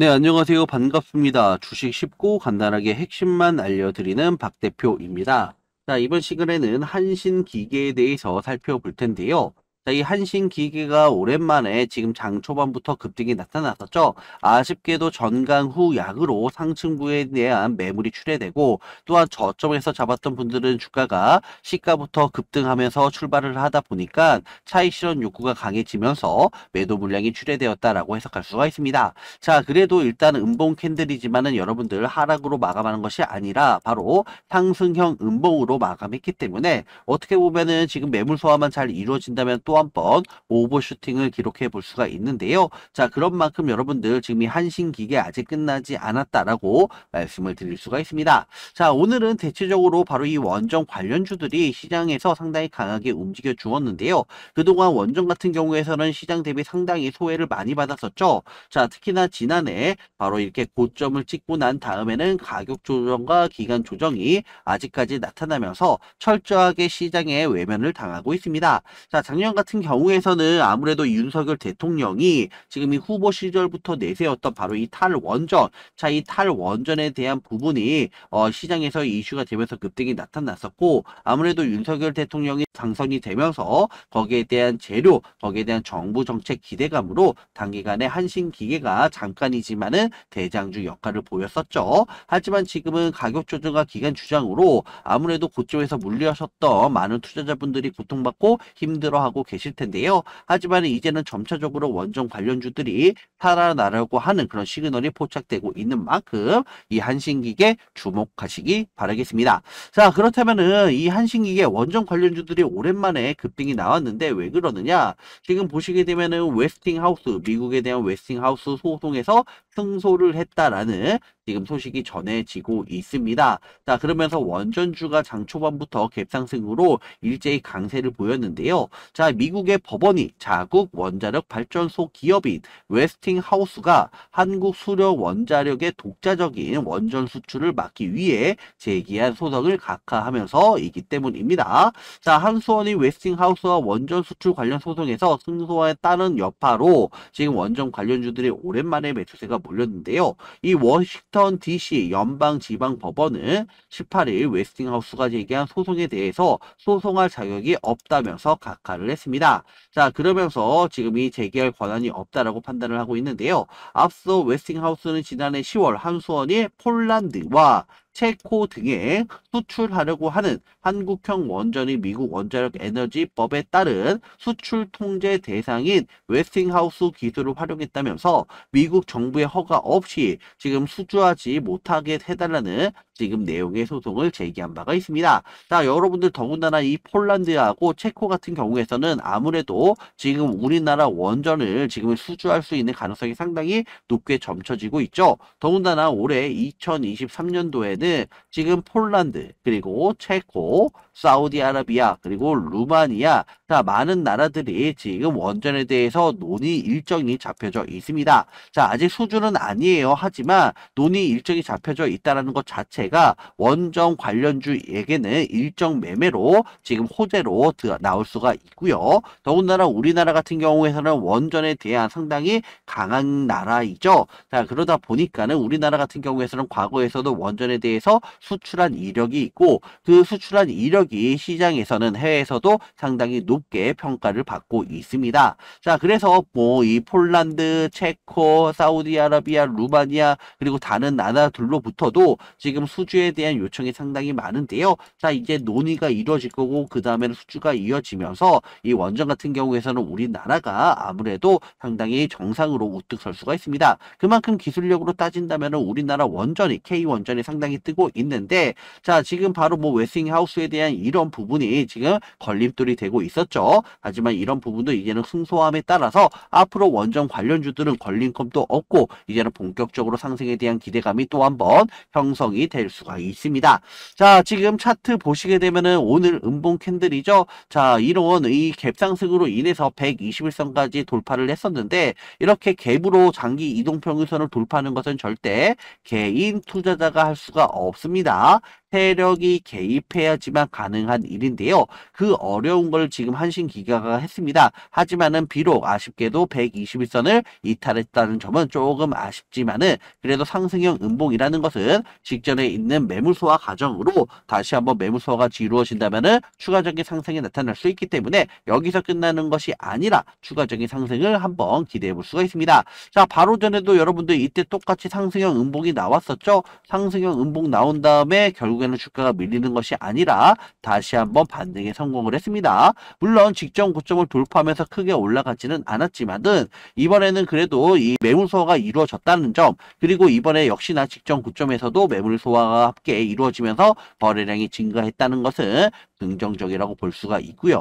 네, 안녕하세요. 반갑습니다. 주식 쉽고 간단하게 핵심만 알려드리는 박 대표입니다. 자, 이번 시간에는 한신 기계에 대해서 살펴볼 텐데요. 이 한신 기계가 오랜만에 지금 장 초반부터 급등이 나타났었죠. 아쉽게도 전강 후 약으로 상층부에 대한 매물이 출해되고 또한 저점에서 잡았던 분들은 주가가 시가부터 급등하면서 출발을 하다 보니까 차익 실현 욕구가 강해지면서 매도 물량이 출해되었다라고 해석할 수가 있습니다. 자, 그래도 일단 음봉 캔들이지만은 여러분들 하락으로 마감하는 것이 아니라 바로 상승형 음봉으로 마감했기 때문에 어떻게 보면은 지금 매물 소화만 잘 이루어진다면 또 한번 오버슈팅을 기록해 볼 수가 있는데요. 자 그런 만큼 여러분들 지금 이 한신 기계 아직 끝나지 않았다라고 말씀을 드릴 수가 있습니다. 자 오늘은 대체적으로 바로 이 원정 관련주들이 시장에서 상당히 강하게 움직여 주었는데요. 그동안 원정 같은 경우에서는 시장 대비 상당히 소외를 많이 받았었죠. 자 특히나 지난해 바로 이렇게 고점을 찍고 난 다음에는 가격 조정과 기간 조정이 아직까지 나타나면서 철저하게 시장의 외면을 당하고 있습니다. 자 작년 같은 경우에서는 아무래도 윤석열 대통령이 지금 이 후보 시절부터 내세웠던 바로 이 탈원전, 자, 이 탈원전에 대한 부분이 어, 시장에서 이슈가 되면서 급등이 나타났었고 아무래도 윤석열 대통령이 당선이 되면서 거기에 대한 재료, 거기에 대한 정부 정책 기대감으로 단기간에 한신 기계가 잠깐이지만은 대장주 역할을 보였었죠. 하지만 지금은 가격 조정과 기간 주장으로 아무래도 고점에서 물려셨던 많은 투자자분들이 고통받고 힘들어하고 계실 텐데요. 하지만 이제는 점차적으로 원정 관련주들이 살아나려고 하는 그런 시그널이 포착되고 있는 만큼 이 한신기계 주목하시기 바라겠습니다. 자 그렇다면은 이 한신기계 원정 관련주들이 오랜만에 급등이 나왔는데 왜 그러느냐 지금 보시게 되면은 웨스팅하우스 미국에 대한 웨스팅하우스 소송에서 승소를 했다라는 지금 소식이 전해지고 있습니다. 자 그러면서 원전주가 장 초반부터 갭상승으로 일제히 강세를 보였는데요. 자 미국의 법원이 자국 원자력 발전소 기업인 웨스팅하우스가 한국 수력 원자력의 독자적인 원전 수출을 막기 위해 제기한 소송을 각하하면서 이기 때문입니다. 자 한수원이 웨스팅하우스와 원전 수출 관련 소송에서 승소에 따른 여파로 지금 원전 관련주들이 오랜만에 매수세가 몰렸는데요. 이 워싱턴 DC 연방 지방 법원은 18일 웨스팅하우스가 제기한 소송에 대해서 소송할 자격이 없다면서 각하를 했습니다. 자 그러면서 지금 이재개할 권한이 없다라고 판단을 하고 있는데요. 앞서 웨스팅하우스는 지난해 10월 한수원이 폴란드와 체코 등에 수출하려고 하는 한국형 원전이 미국 원자력 에너지법에 따른 수출 통제 대상인 웨스팅하우스 기술을 활용했다면서 미국 정부의 허가 없이 지금 수주하지 못하게 해달라는 지금 내용의 소송을 제기한 바가 있습니다. 자, 여러분들 더군다나 이 폴란드하고 체코 같은 경우에서는 아무래도 지금 우리나라 원전을 지금 수주할 수 있는 가능성이 상당히 높게 점쳐지고 있죠. 더군다나 올해 2023년도에는 지금 폴란드 그리고 체코 사우디아라비아 그리고 루마니아 자 많은 나라들이 지금 원전에 대해서 논의 일정이 잡혀져 있습니다. 자 아직 수준은 아니에요. 하지만 논의 일정이 잡혀져 있다는 것 자체가 원전 관련주에게는 일정 매매로 지금 호재로 나올 수가 있고요. 더군다나 우리나라 같은 경우에서는 원전에 대한 상당히 강한 나라이죠. 자 그러다 보니까는 우리나라 같은 경우에서는 과거에서도 원전에 대해서 수출한 이력이 있고 그 수출한 이력 실적이 시장에서는 해외에서도 상당히 높게 평가를 받고 있습니다. 자, 그래서 뭐이 폴란드, 체코, 사우디아라비아, 루마니아 그리고 다른 나라들로부터도 지금 수주에 대한 요청이 상당히 많은데요. 자, 이제 논의가 이루어질 거고 그 다음에는 수주가 이어지면서 이 원전 같은 경우에서는 우리나라가 아무래도 상당히 정상으로 우뚝 설 수가 있습니다. 그만큼 기술력으로 따진다면 우리나라 원전이 K 원전이 상당히 뜨고 있는데 자, 지금 바로 뭐 웨스팅하우스에 대한 이런 부분이 지금 걸림돌이 되고 있었죠. 하지만 이런 부분도 이제는 승소함에 따라서 앞으로 원전 관련주들은 걸림컴도 없고 이제는 본격적으로 상승에 대한 기대감이 또 한번 형성이 될 수가 있습니다. 자 지금 차트 보시게 되면은 오늘 음봉 캔들이죠. 자 이런 이 갭상승으로 인해서 121선까지 돌파를 했었는데 이렇게 갭으로 장기 이동평균선을 돌파하는 것은 절대 개인 투자자가 할 수가 없습니다. 세력이 개입해야지만 가능한 일인데요. 그 어려운 걸 지금 한신기가가 했습니다. 하지만은 비록 아쉽게도 121선을 이탈했다는 점은 조금 아쉽지만은 그래도 상승형 음봉이라는 것은 직전에 있는 매물소화 과정으로 다시 한번 매물소화가 지루어진다면은 추가적인 상승이 나타날 수 있기 때문에 여기서 끝나는 것이 아니라 추가적인 상승을 한번 기대해 볼 수가 있습니다. 자 바로 전에도 여러분들 이때 똑같이 상승형 음봉이 나왔었죠. 상승형 음봉 나온 다음에 결국 결국에는 주가가 밀리는 것이 아니라 다시 한번 반등에 성공을 했습니다. 물론 직전 고점을 돌파하면서 크게 올라가지는 않았지만은 이번에는 그래도 이 매물 소화가 이루어졌다는 점 그리고 이번에 역시나 직전 고점에서도 매물 소화가 함께 이루어지면서 거래량이 증가했다는 것은 긍정적이라고 볼 수가 있고요.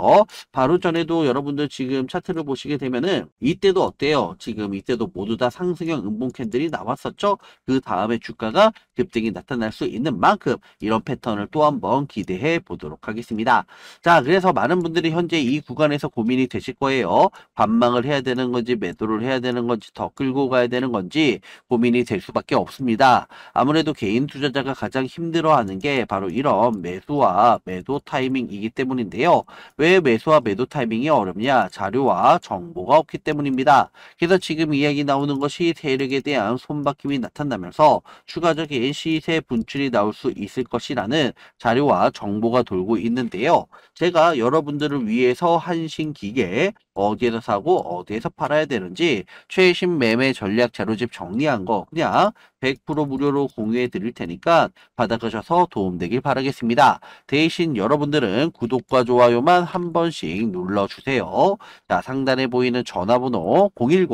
바로 전에도 여러분들 지금 차트를 보시게 되면은 이때도 어때요? 지금 이때도 모두 다 상승형 음봉 캔들이 나왔었죠. 그 다음에 주가가 급등이 나타날 수 있는 만큼 이런 패턴을 또 한번 기대해 보도록 하겠습니다. 자, 그래서 많은 분들이 현재 이 구간에서 고민이 되실 거예요. 관망을 해야 되는 건지 매도를 해야 되는 건지 더 끌고 가야 되는 건지 고민이 될 수밖에 없습니다. 아무래도 개인 투자자가 가장 힘들어하는 게 바로 이런 매수와 매도 타입 타이밍이기 때문인데요. 왜 매수와 매도 타이밍이 어렵냐? 자료와 정보가 없기 때문입니다. 그래서 지금 이야기 나오는 것이 세력에 대한 손바뀜이 나타나면서 추가적인 시세 분출이 나올 수 있을 것이라는 자료와 정보가 돌고 있는데요. 제가 여러분들을 위해서 한신기계 어디에서 사고 어디에서 팔아야 되는지 최신 매매 전략 자료집 정리한 거 그냥 100% 무료로 공유해 드릴 테니까 받아가셔서 도움되길 바라겠습니다. 대신 여러분들은 구독과 좋아요만 한 번씩 눌러주세요. 자, 상단에 보이는 전화번호 010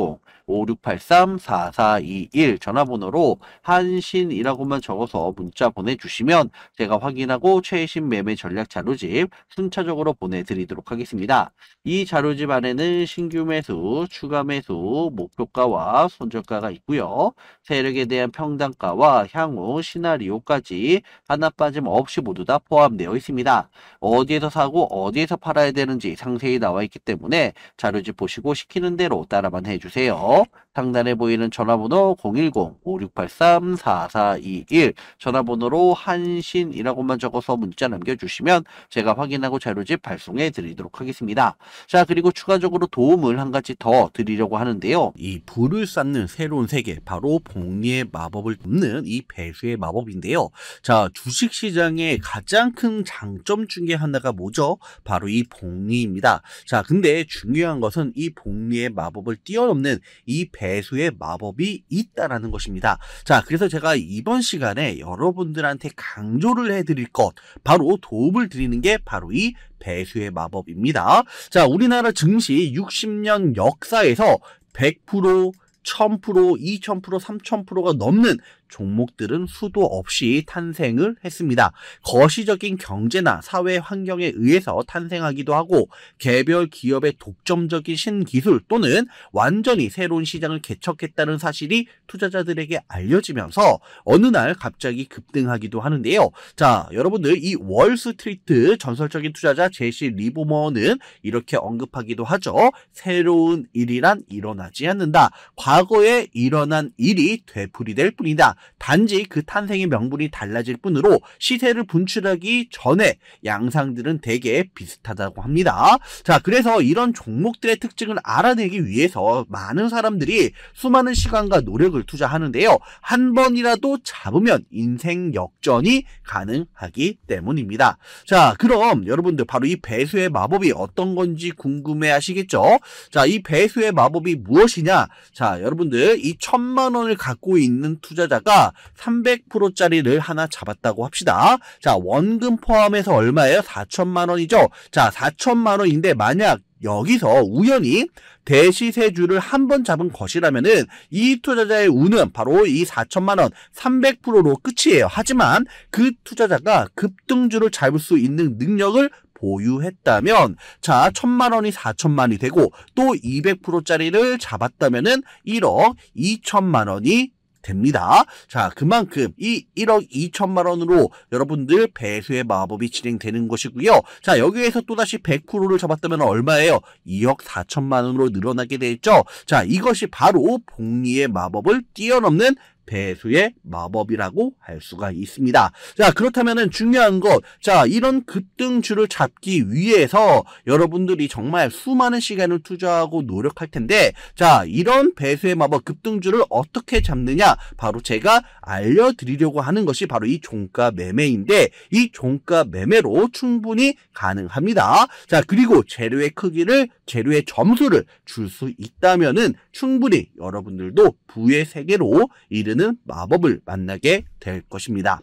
5683-4421 전화번호로 한신이라고만 적어서 문자 보내주시면 제가 확인하고 최신 매매 전략 자료집 순차적으로 보내드리도록 하겠습니다. 이 자료집 안에는 신규 매수, 추가 매수, 목표가와 손절가가 있고요. 세력에 대한 평단가와 향후 시나리오까지 하나 빠짐없이 모두 다 포함되어 있습니다. 어디에서 사고 어디에서 팔아야 되는지 상세히 나와 있기 때문에 자료집 보시고 시키는 대로 따라만 해주세요. 어, 상단에 보이는 전화번호 010-5683-4421 전화번호로 한신이라고만 적어서 문자 남겨주시면 제가 확인하고 자료집 발송해 드리도록 하겠습니다. 자 그리고 추가적으로 도움을 한 가지 더 드리려고 하는데요. 이 불을 쌓는 새로운 세계 바로 복리의 마법을 돕는 이 배수의 마법인데요. 자 주식시장의 가장 큰 장점 중에 하나가 뭐죠? 바로 이 복리입니다. 자 근데 중요한 것은 이 복리의 마법을 뛰어넘는 이 배수의 마법이 있다라는 것입니다. 자, 그래서 제가 이번 시간에 여러분들한테 강조를 해드릴 것, 바로 도움을 드리는 게 바로 이 배수의 마법입니다. 자, 우리나라 증시 60년 역사에서 100%, 1000%, 2000%, 3000%가 넘는 종목들은 수도 없이 탄생을 했습니다. 거시적인 경제나 사회 환경에 의해서 탄생하기도 하고 개별 기업의 독점적인 신기술 또는 완전히 새로운 시장을 개척했다는 사실이 투자자들에게 알려지면서 어느 날 갑자기 급등하기도 하는데요. 자, 여러분들 이 월스트리트 전설적인 투자자 제시 리보머는 이렇게 언급하기도 하죠. 새로운 일이란 일어나지 않는다. 과거에 일어난 일이 되풀이될 뿐이다. 단지 그 탄생의 명분이 달라질 뿐으로 시세를 분출하기 전에 양상들은 대개 비슷하다고 합니다. 자, 그래서 이런 종목들의 특징을 알아내기 위해서 많은 사람들이 수많은 시간과 노력을 투자하는데요. 한 번이라도 잡으면 인생 역전이 가능하기 때문입니다. 자, 그럼 여러분들 바로 이 배수의 마법이 어떤 건지 궁금해 하시겠죠? 자, 이 배수의 마법이 무엇이냐? 자, 여러분들 이 천만 원을 갖고 있는 투자자가 하다가 300%짜리를 하나 잡았다고 합시다. 자, 원금 포함해서 얼마예요? 4천만 원이죠. 자, 4천만 원인데 만약 여기서 우연히 대시세주를 한번 잡은 것이라면은 이 투자자의 운은 바로 이 4천만 원 300%로 끝이에요. 하지만 그 투자자가 급등주를 잡을 수 있는 능력을 보유했다면 자 천만 원이 4천만이 되고 또 200%짜리를 잡았다면은 1억 2천만 원이 됩니다. 자, 그만큼 이 1억 2천만 원으로 여러분들 배수의 마법이 진행되는 것이고요. 자, 여기에서 또다시 100%를 잡았다면 얼마예요? 2억 4천만 원으로 늘어나게 되죠. 자, 이것이 바로 복리의 마법을 뛰어넘는 배수의 마법이라고 할 수가 있습니다. 자, 그렇다면 중요한 것. 자, 이런 급등주를 잡기 위해서 여러분들이 정말 수많은 시간을 투자하고 노력할 텐데, 자, 이런 배수의 마법 급등주를 어떻게 잡느냐? 바로 제가 알려드리려고 하는 것이 바로 이 종가 매매인데, 이 종가 매매로 충분히 가능합니다. 자, 그리고 재료의 크기를, 재료의 점수를 줄 수있다면 충분히 여러분들도 부의 세계로 이르 되는 마법을 만나게 될 것입니다.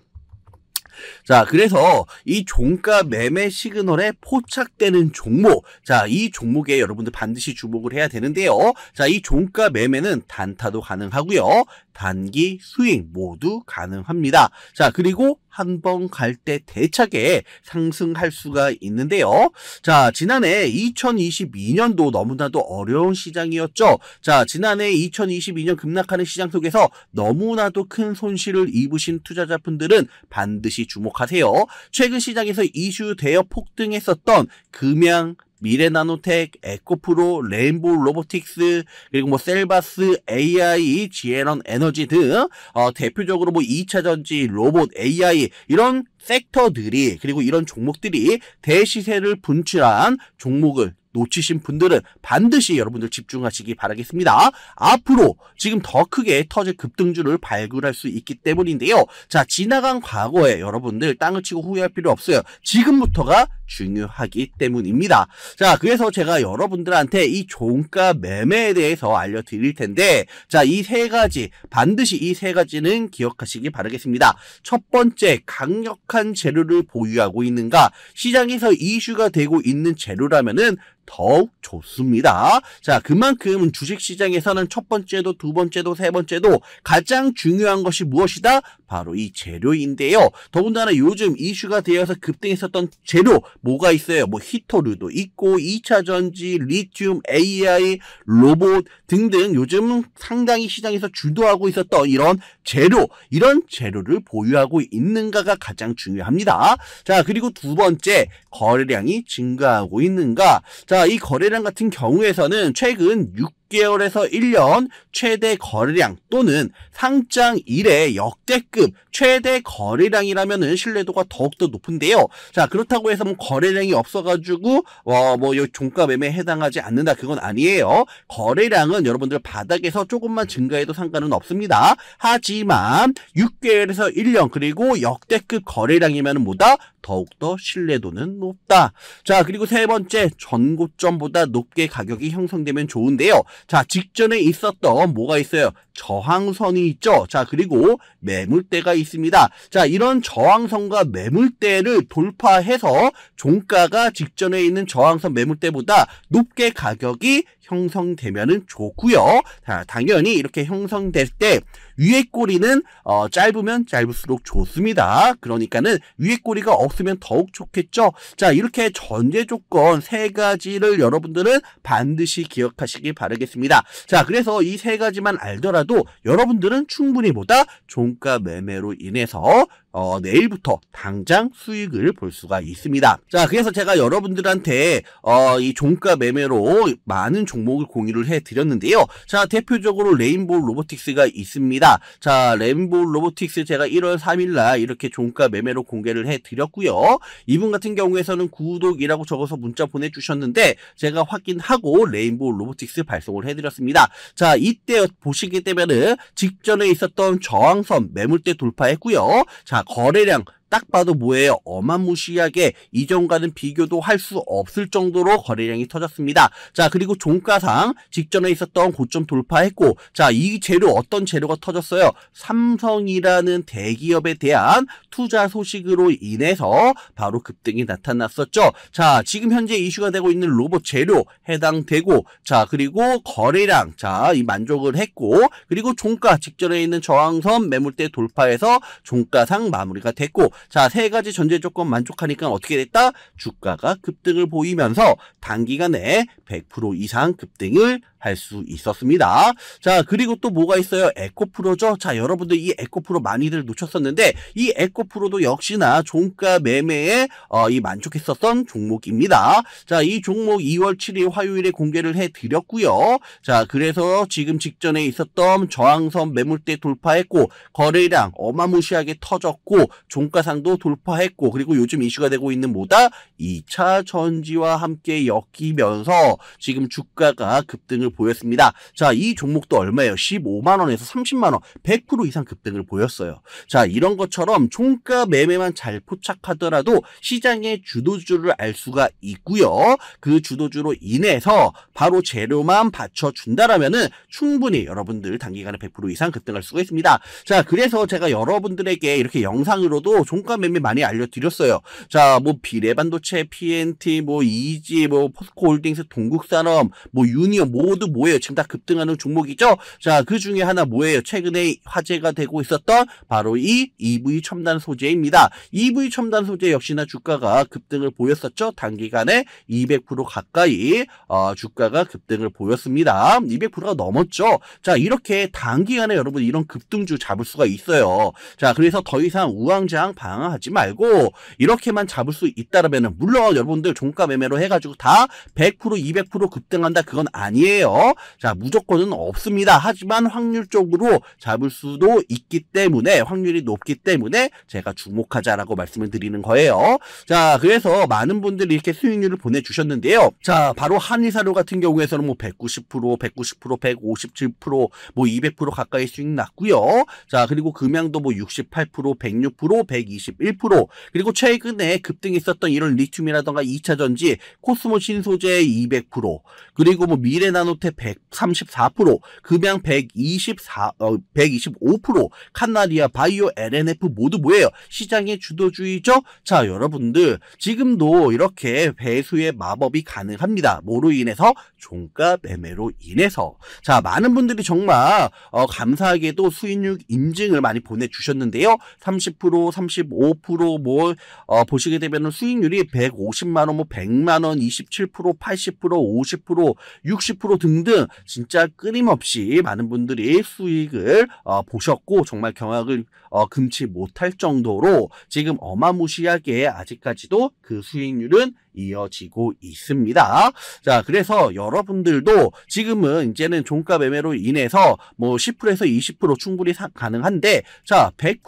자, 그래서 이 종가 매매 시그널에 포착되는 종목. 자, 이 종목에 여러분들 반드시 주목을 해야 되는데요. 자, 이 종가 매매는 단타도 가능하고요. 단기 수익 모두 가능합니다. 자, 그리고 한 번 갈 때 대차게 상승할 수가 있는데요. 자, 지난해 2022년도 너무나도 어려운 시장이었죠. 자, 지난해 2022년 급락하는 시장 속에서 너무나도 큰 손실을 입으신 투자자분들은 반드시 주목하세요. 최근 시장에서 이슈 대여 폭등했었던 금양 미래나노텍, 에코프로, 레인보우 로보틱스, 그리고 뭐 셀바스, AI, 지에런 에너지 등 어, 대표적으로 뭐 2차 전지, 로봇, AI 이런 섹터들이 그리고 이런 종목들이 대시세를 분출한 종목을 놓치신 분들은 반드시 여러분들 집중하시기 바라겠습니다. 앞으로 지금 더 크게 터질 급등주를 발굴할 수 있기 때문인데요. 자, 지나간 과거에 여러분들 땅을 치고 후회할 필요 없어요. 지금부터가 중요하기 때문입니다. 자, 그래서 제가 여러분들한테 이 종가 매매에 대해서 알려드릴 텐데, 자, 이 세 가지, 반드시 이 세 가지는 기억하시기 바라겠습니다. 첫 번째, 강력한 재료를 보유하고 있는가, 시장에서 이슈가 되고 있는 재료라면은 더욱 좋습니다. 자, 그만큼 주식시장에서는 첫 번째도 두 번째도 세 번째도 가장 중요한 것이 무엇이다? 바로 이 재료인데요. 더군다나 요즘 이슈가 되어서 급등했었던 재료, 뭐가 있어요? 뭐 히토류도 있고 2차 전지, 리튬, AI, 로봇 등등 요즘 상당히 시장에서 주도하고 있었던 이런 재료, 이런 재료를 보유하고 있는가가 가장 중요합니다. 자, 그리고 두 번째 거래량이 증가하고 있는가? 자, 이 거래량 같은 경우에서는 최근 6 6개월에서 1년 최대 거래량 또는 상장 이래 역대급 최대 거래량이라면 신뢰도가 더욱더 높은데요. 자, 그렇다고 해서 뭐 거래량이 없어가지고, 어, 뭐, 종가 매매에 해당하지 않는다. 그건 아니에요. 거래량은 여러분들 바닥에서 조금만 증가해도 상관은 없습니다. 하지만 6개월에서 1년, 그리고 역대급 거래량이면 뭐다? 더욱더 신뢰도는 높다. 자, 그리고 세 번째, 전고점보다 높게 가격이 형성되면 좋은데요. 자, 직전에 있었던 뭐가 있어요? 저항선이 있죠. 자, 그리고 매물대가 있습니다. 자, 이런 저항선과 매물대를 돌파해서 종가가 직전에 있는 저항선 매물대보다 높게 가격이 형성되면 좋고요. 자, 당연히 이렇게 형성될 때 위에 꼬리는 어, 짧으면 짧을수록 좋습니다. 그러니까는 위에 꼬리가 없으면 더욱 좋겠죠. 자 이렇게 전제 조건 세 가지를 여러분들은 반드시 기억하시기 바라겠습니다. 자 그래서 이 세 가지만 알더라도 여러분들은 충분히 보다 종가 매매로 인해서 어, 내일부터 당장 수익을 볼 수가 있습니다. 자, 그래서 제가 여러분들한테 어, 이 종가 매매로 많은 종목을 공유를 해드렸는데요. 자, 대표적으로 레인보우 로보틱스가 있습니다. 있습니 자, 램보 로보틱스 제가 1월 3일날 이렇게 종가 매매로 공개를 해드렸고요. 이분 같은 경우에서는 구독이라고 적어서 문자 보내주셨는데 제가 확인하고 레인보 로보틱스 발송을 해드렸습니다. 자, 이때 보시기 때문에 직전에 있었던 저항선 매물대 돌파했고요. 자, 거래량 딱 봐도 뭐예요? 어마무시하게 이전과는 비교도 할 수 없을 정도로 거래량이 터졌습니다. 자 그리고 종가상 직전에 있었던 고점 돌파했고 자이 재료 어떤 재료가 터졌어요? 삼성이라는 대기업에 대한 투자 소식으로 인해서 바로 급등이 나타났었죠. 자 지금 현재 이슈가 되고 있는 로봇 재료 해당되고 자 그리고 거래량 자이 만족을 했고 그리고 종가 직전에 있는 저항선 매물대 돌파해서 종가상 마무리가 됐고 자, 세 가지 전제 조건 만족하니까 어떻게 됐다? 주가가 급등을 보이면서 단기간 에100% 이상 급등을 할수 있었습니다. 자, 그리고 또 뭐가 있어요? 에코프로죠? 자, 여러분들 이 에코프로 많이들 놓쳤었는데 이 에코프로도 역시나 종가 매매에 어, 이 만족했었던 종목입니다. 자, 이 종목 2월 7일 화요일에 공개를 해드렸고요. 자, 그래서 지금 직전에 있었던 저항선 매물대 돌파했고 거래량 어마무시하게 터졌고 종가상도 돌파했고 그리고 요즘 이슈가 되고 있는 뭐다? 2차 전지와 함께 엮이면서 지금 주가가 급등을 급등을 보였습니다. 자, 이 종목도 얼마예요? 15만원에서 30만원, 100% 이상 급등을 보였어요. 자, 이런 것처럼 종가 매매만 잘 포착하더라도 시장의 주도주를 알 수가 있고요. 그 주도주로 인해서 바로 재료만 받쳐준다라면은 충분히 여러분들 단기간에 100% 이상 급등할 수가 있습니다. 자, 그래서 제가 여러분들에게 이렇게 영상으로도 종가 매매 많이 알려드렸어요. 자, 뭐 비례반도체, PNT, 뭐 EG, 뭐 포스코홀딩스, 동국산업, 뭐유니어 모든 모두 뭐예요? 지금 다 급등하는 종목이죠? 자, 그 중에 하나 뭐예요? 최근에 화제가 되고 있었던 바로 이 EV 첨단 소재입니다. EV 첨단 소재 역시나 주가가 급등을 보였었죠? 단기간에 200% 가까이 어, 주가가 급등을 보였습니다. 200%가 넘었죠? 자, 이렇게 단기간에 여러분 이런 급등주 잡을 수가 있어요. 자, 그래서 더 이상 우왕좌왕 방황하지 말고 이렇게만 잡을 수있다라면 물론 여러분들 종가 매매로 해가지고 다 100% 200% 급등한다 그건 아니에요. 있고요. 자, 무조건은 없습니다. 하지만 확률적으로 잡을 수도 있기 때문에 확률이 높기 때문에 제가 주목하자라고 말씀을 드리는 거예요. 자, 그래서 많은 분들이 이렇게 수익률을 보내주셨는데요. 자, 바로 한의사료 같은 경우에서는 뭐 190%, 190%, 157%, 뭐 200% 가까이 수익 났고요. 자, 그리고 금양도 뭐 68%, 106%, 121%, 그리고 최근에 급등했었던 이런 리튬이라던가 2차전지, 코스모 신소재 200%, 그리고 뭐 미래나노 호텔 134%, 금양 124, 어, 125%, 칸나리아, 바이오, LNF 모두 뭐예요? 시장의 주도주의죠? 자, 여러분들, 지금도 이렇게 배수의 마법이 가능합니다. 뭐로 인해서? 종가 매매로 인해서. 자, 많은 분들이 정말, 어, 감사하게도 수익률 인증을 많이 보내주셨는데요. 30%, 35%, 뭐, 어, 보시게 되면 수익률이 150만원, 뭐, 100만원, 27%, 80%, 50%, 60%등 등등 진짜 끊임없이 많은 분들이 수익을 어, 보셨고 정말 경악을 어, 금치 못할 정도로 지금 어마무시하게 아직까지도 그 수익률은 이어지고 있습니다. 자, 그래서 여러분들도 지금은 이제는 종가 매매로 인해서 뭐 10%에서 20% 충분히 사, 가능한데 자, 100%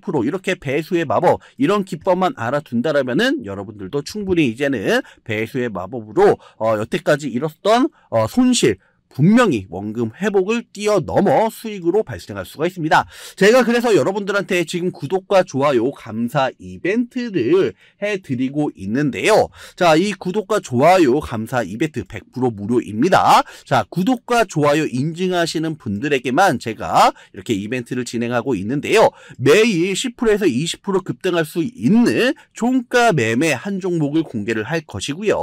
200% 이렇게 배수의 마법 이런 기법만 알아둔다라면은 여러분들도 충분히 이제는 배수의 마법으로 어, 여태까지 잃었던 어, 손 손실, 분명히 원금 회복을 뛰어넘어 수익으로 발생할 수가 있습니다. 제가 그래서 여러분들한테 지금 구독과 좋아요 감사 이벤트를 해드리고 있는데요. 자, 이 구독과 좋아요 감사 이벤트 100% 무료입니다. 자, 구독과 좋아요 인증하시는 분들에게만 제가 이렇게 이벤트를 진행하고 있는데요. 매일 10%에서 20% 급등할 수 있는 종가 매매 한 종목을 공개를 할 것이고요.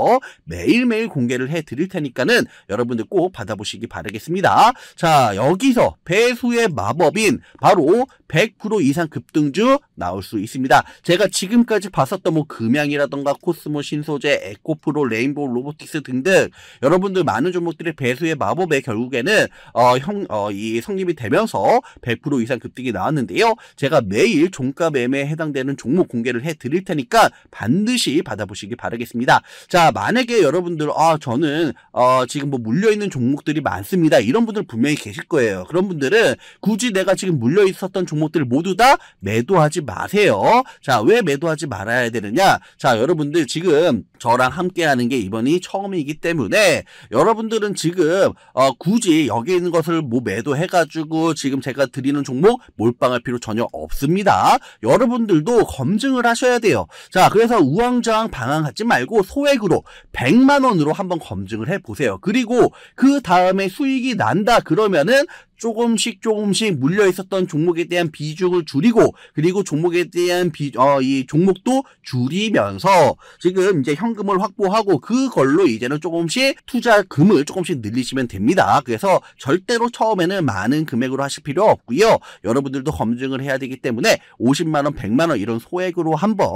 매일매일 공개를 해드릴 테니까는 여러분들 꼭 받아 받아보시기 바라겠습니다. 자, 여기서 배수의 마법인 바로 100% 이상 급등주 나올 수 있습니다. 제가 지금까지 봤었던 뭐 금양이라던가 코스모 신소재, 에코프로, 레인보우 로보틱스 등등 여러분들 많은 종목들의 배수의 마법에 결국에는 어, 형, 어, 이 성립이 되면서 100% 이상 급등이 나왔는데요. 제가 매일 종가 매매에 해당되는 종목 공개를 해 드릴 테니까 반드시 받아보시기 바라겠습니다. 자, 만약에 여러분들 아, 저는 어, 지금 뭐 물려있는 종목 종목들이 많습니다. 이런 분들 분명히 계실 거예요. 그런 분들은 굳이 내가 지금 물려 있었던 종목들 모두 다 매도하지 마세요. 자, 왜 매도하지 말아야 되느냐? 자, 여러분들 지금 저랑 함께 하는 게 이번이 처음이기 때문에 여러분들은 지금 어, 굳이 여기 있는 것을 뭐 매도해 가지고 지금 제가 드리는 종목 몰빵할 필요 전혀 없습니다. 여러분들도 검증을 하셔야 돼요. 자, 그래서 우왕좌왕 방황하지 말고 소액으로 100만 원으로 한번 검증을 해 보세요. 그리고 그 다음 다음에 수익이 난다 그러면은 조금씩 조금씩 물려 있었던 종목에 대한 비중을 줄이고 그리고 종목에 대한 비 어 이 종목도 줄이면서 지금 이제 현금을 확보하고 그걸로 이제는 조금씩 투자금을 조금씩 늘리시면 됩니다. 그래서 절대로 처음에는 많은 금액으로 하실 필요 없고요. 여러분들도 검증을 해야 되기 때문에 50만 원, 100만 원 이런 소액으로 한번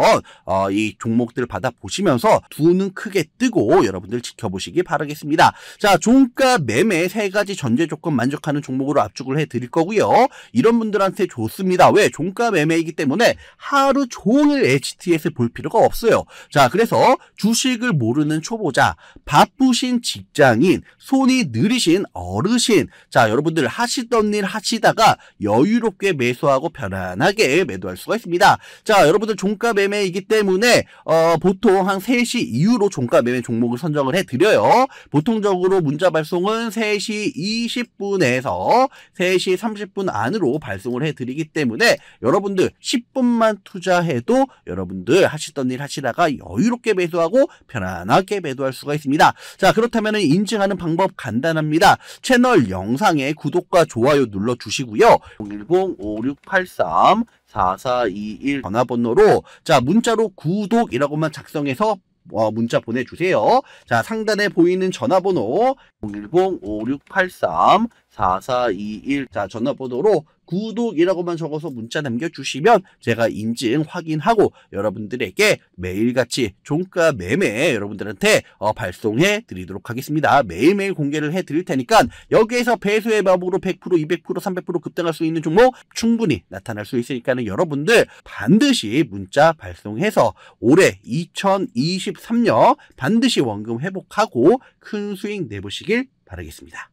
어 이 종목들을 받아 보시면서 두 눈 크게 뜨고 여러분들 지켜보시기 바라겠습니다. 자, 종가 매매 세 가지 전제 조건 만족하는 종목으로 압축을 해드릴 거고요. 이런 분들한테 좋습니다. 왜? 종가 매매이기 때문에 하루 종일 HTS 볼 필요가 없어요. 자, 그래서 주식을 모르는 초보자, 바쁘신 직장인, 손이 느리신 어르신, 자, 여러분들 하시던 일 하시다가 여유롭게 매수하고 편안하게 매도할 수가 있습니다. 자, 여러분들 종가 매매이기 때문에 어, 보통 한 3시 이후로 종가 매매 종목을 선정을 해드려요. 보통적으로 문자 발송은 오전 3시 20분에서 3시 30분 안으로 발송을 해드리기 때문에 여러분들 10분만 투자해도 여러분들 하시던 일 하시다가 여유롭게 매수하고 편안하게 매도할 수가 있습니다. 자 그렇다면 인증하는 방법 간단합니다. 채널 영상에 구독과 좋아요 눌러주시고요. 010-5683 4421 전화번호로 자 문자로 구독이라고만 작성해서 어, 문자 보내주세요. 자 상단에 보이는 전화번호 010-5683 4421 자, 전화번호로 구독이라고만 적어서 문자 남겨주시면 제가 인증 확인하고 여러분들에게 매일같이 종가 매매 여러분들한테 어, 발송해 드리도록 하겠습니다. 매일매일 공개를 해 드릴 테니까 여기에서 배수의 마법으로 100%, 200%, 300% 급등할 수 있는 종목 충분히 나타날 수 있으니까는 여러분들 반드시 문자 발송해서 올해 2023년 반드시 원금 회복하고 큰 수익 내보시길 바라겠습니다.